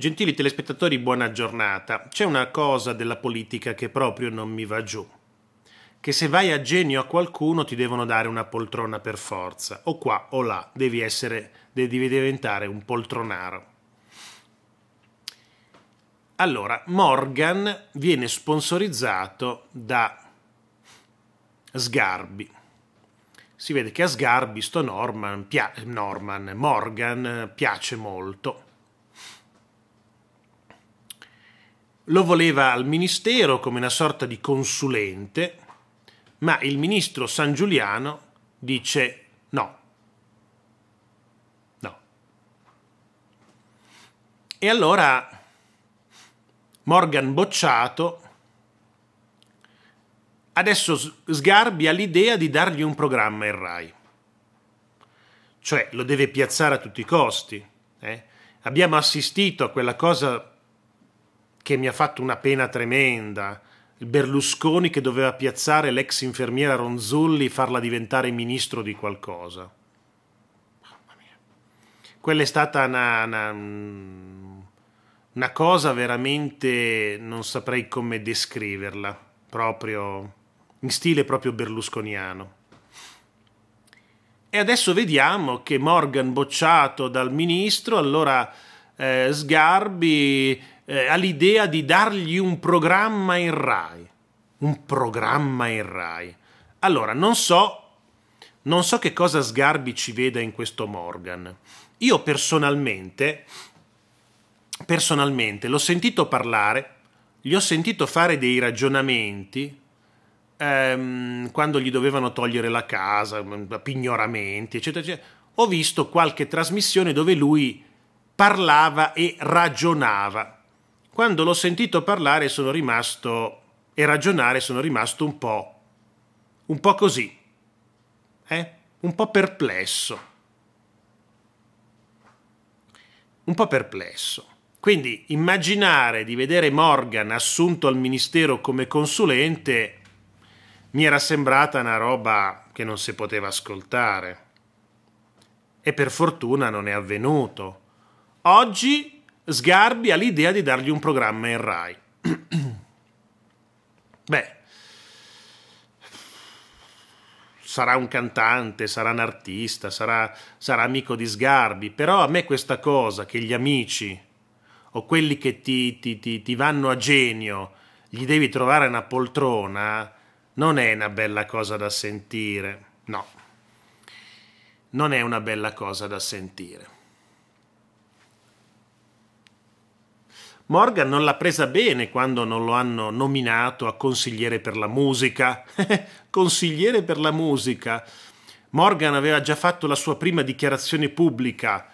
Gentili telespettatori, buona giornata. C'è una cosa della politica che proprio non mi va giù. Che se vai a genio a qualcuno ti devono dare una poltrona per forza, o qua o là, devi essere, devi diventare un poltronaro. Allora, Morgan viene sponsorizzato da Sgarbi. Si vede che a Sgarbi sto Norman, Norman Morgan piace molto Lo voleva al ministero come una sorta di consulente, ma il ministro San Giuliano dice no. No. E allora Morgan bocciato adesso sgarbia l'idea di dargli un programma in Rai. Cioè lo deve piazzare a tutti i costi. Eh? Abbiamo assistito a quella cosa che mi ha fatto una pena tremenda. Il Berlusconi che doveva piazzare l'ex infermiera Ronzulli e farla diventare ministro di qualcosa. Mamma mia. Quella è stata una, una, una cosa veramente, non saprei come descriverla, proprio in stile proprio berlusconiano. E adesso vediamo che Morgan bocciato dal ministro, allora eh, Sgarbi eh, all'idea di dargli un programma in Rai. Un programma in Rai. Allora, non so, non so che cosa Sgarbi ci veda in questo Morgan. Io personalmente, personalmente l'ho sentito parlare, gli ho sentito fare dei ragionamenti ehm, quando gli dovevano togliere la casa, mm, pignoramenti, eccetera, eccetera. Ho visto qualche trasmissione dove lui parlava e ragionava. Quando l'ho sentito parlare sono rimasto e ragionare sono rimasto un po' un po' così, eh? un po' perplesso. Un po' perplesso. Quindi immaginare di vedere Morgan assunto al ministero come consulente mi era sembrata una roba che non si poteva ascoltare. E per fortuna non è avvenuto. Oggi Sgarbi ha l'idea di dargli un programma in Rai. Beh, sarà un cantante, sarà un artista, sarà, sarà, amico di Sgarbi, però a me questa cosa che gli amici o quelli che ti, ti, ti, ti vanno a genio gli devi trovare una poltrona non è una bella cosa da sentire, no, non è una bella cosa da sentire. Morgan non l'ha presa bene quando non lo hanno nominato a consigliere per la musica. consigliere per la musica. Morgan aveva già fatto la sua prima dichiarazione pubblica.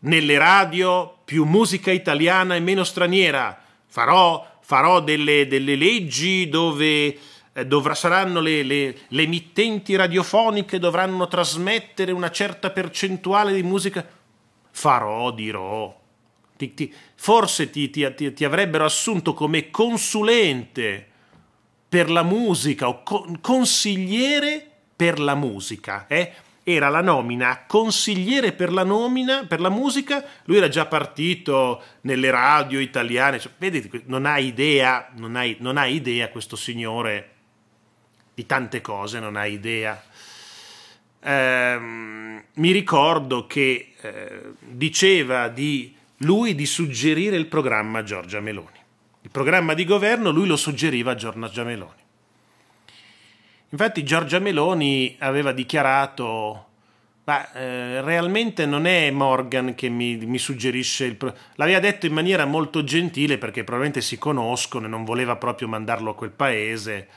Nelle radio più musica italiana e meno straniera. Farò, farò delle, delle, leggi dove eh, dovrà, saranno le, le, le emittenti radiofoniche dovranno trasmettere una certa percentuale di musica. Farò, dirò ti, ti, forse ti, ti, avrebbero assunto come consulente per la musica o co consigliere per la musica. Eh? Era la nomina consigliere per la, nomina, per la musica, lui era già partito nelle radio italiane, cioè, vedete, non ha idea, non ha, non ha idea questo signore di tante cose, non ha idea. Eh, mi ricordo che eh, diceva di lui di suggerire il programma a Giorgia Meloni. Il programma di governo lui lo suggeriva a Giorgia Meloni. Infatti Giorgia Meloni aveva dichiarato, ma eh, realmente non è Morgan che mi, mi suggerisce il programma. L'aveva detto in maniera molto gentile perché probabilmente si conoscono e non voleva proprio mandarlo a quel paese.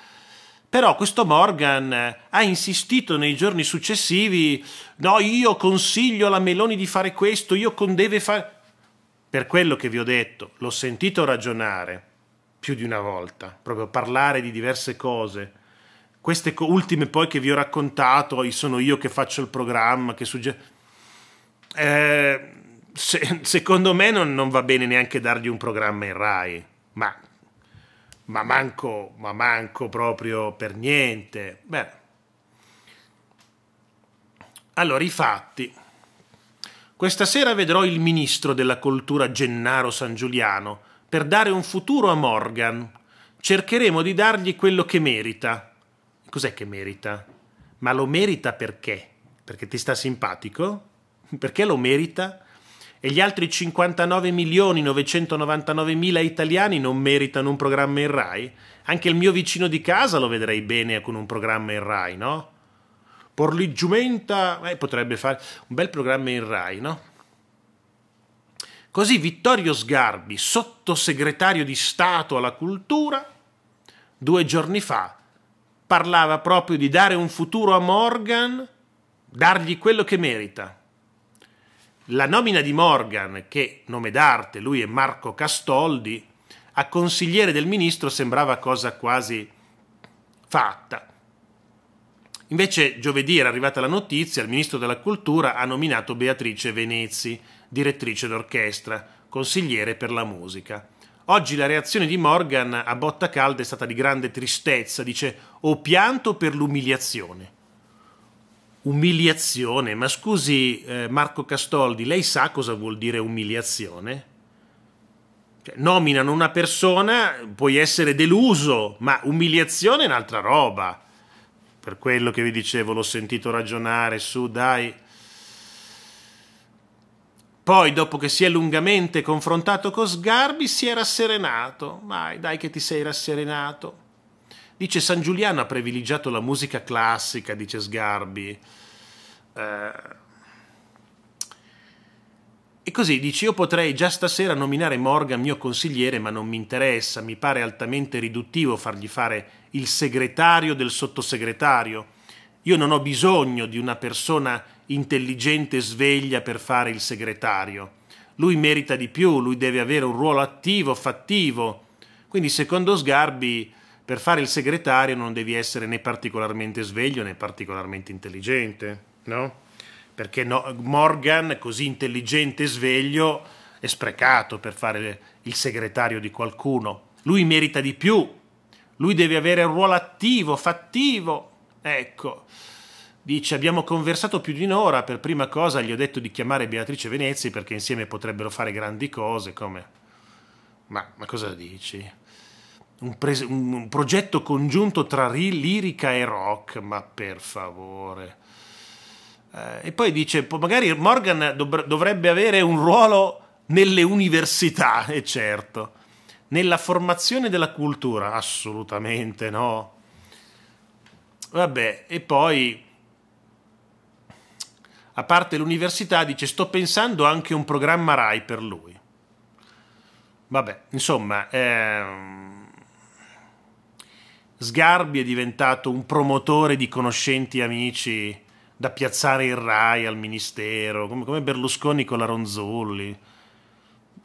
Però questo Morgan ha insistito nei giorni successivi, no, io consiglio alla Meloni di fare questo, io con deve fare... Per quello che vi ho detto, l'ho sentito ragionare più di una volta, proprio parlare di diverse cose. Queste co- ultime poi che vi ho raccontato, sono io che faccio il programma, che suggerisco. Eh, se, secondo me non, non, va bene neanche dargli un programma in Rai, ma, ma, manco, ma manco proprio per niente. Beh. Allora, i fatti. Questa sera vedrò il ministro della cultura Gennaro San Giuliano per dare un futuro a Morgan. Cercheremo di dargli quello che merita. Cos'è che merita? Ma lo merita perché? Perché ti sta simpatico? Perché lo merita? E gli altri 59.999.000 italiani non meritano un programma in Rai? Anche il mio vicino di casa lo vedrei bene con un programma in Rai, no? Porliggiumenta eh, potrebbe fare un bel programma in Rai, no? Così Vittorio Sgarbi, sottosegretario di Stato alla Cultura, due giorni fa parlava proprio di dare un futuro a Morgan, dargli quello che merita. La nomina di Morgan, che nome d'arte, lui è Marco Castoldi, a consigliere del ministro sembrava cosa quasi fatta. Invece giovedì era arrivata la notizia, il ministro della cultura ha nominato Beatrice Venezi, direttrice d'orchestra, consigliere per la musica. Oggi la reazione di Morgan a botta calda è stata di grande tristezza, dice ho pianto per l'umiliazione. Umiliazione, ma scusi eh, Marco Castoldi, lei sa cosa vuol dire umiliazione? Cioè, nominano una persona, puoi essere deluso, ma umiliazione è un'altra roba per quello che vi dicevo, l'ho sentito ragionare su, dai. Poi, dopo che si è lungamente confrontato con Sgarbi, si è rasserenato. Vai, dai che ti sei rasserenato. Dice San Giuliano ha privilegiato la musica classica, dice Sgarbi. Eh, e così dici, io potrei già stasera nominare Morgan mio consigliere, ma non mi interessa, mi pare altamente riduttivo fargli fare il segretario del sottosegretario. Io non ho bisogno di una persona intelligente e sveglia per fare il segretario. Lui merita di più, lui deve avere un ruolo attivo, fattivo. Quindi secondo Sgarbi, per fare il segretario non devi essere né particolarmente sveglio né particolarmente intelligente, no? perché no, Morgan, così intelligente e sveglio, è sprecato per fare il segretario di qualcuno. Lui merita di più, lui deve avere un ruolo attivo, fattivo. Ecco, dice abbiamo conversato più di un'ora, per prima cosa gli ho detto di chiamare Beatrice Venezia perché insieme potrebbero fare grandi cose, come... Ma, ma cosa dici? Un, pres- un progetto congiunto tra lirica e rock, ma per favore eh, e poi dice, magari Morgan dovrebbe avere un ruolo nelle università, e certo, nella formazione della cultura, assolutamente no. Vabbè, e poi, a parte l'università, dice, sto pensando anche a un programma RAI per lui. Vabbè, insomma, ehm, Sgarbi è diventato un promotore di conoscenti amici da piazzare il Rai al Ministero, come, come Berlusconi con la Ronzulli.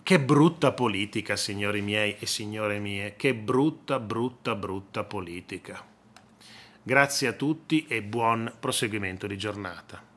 Che brutta politica, signori miei e signore mie, che brutta, brutta, brutta politica. Grazie a tutti e buon proseguimento di giornata.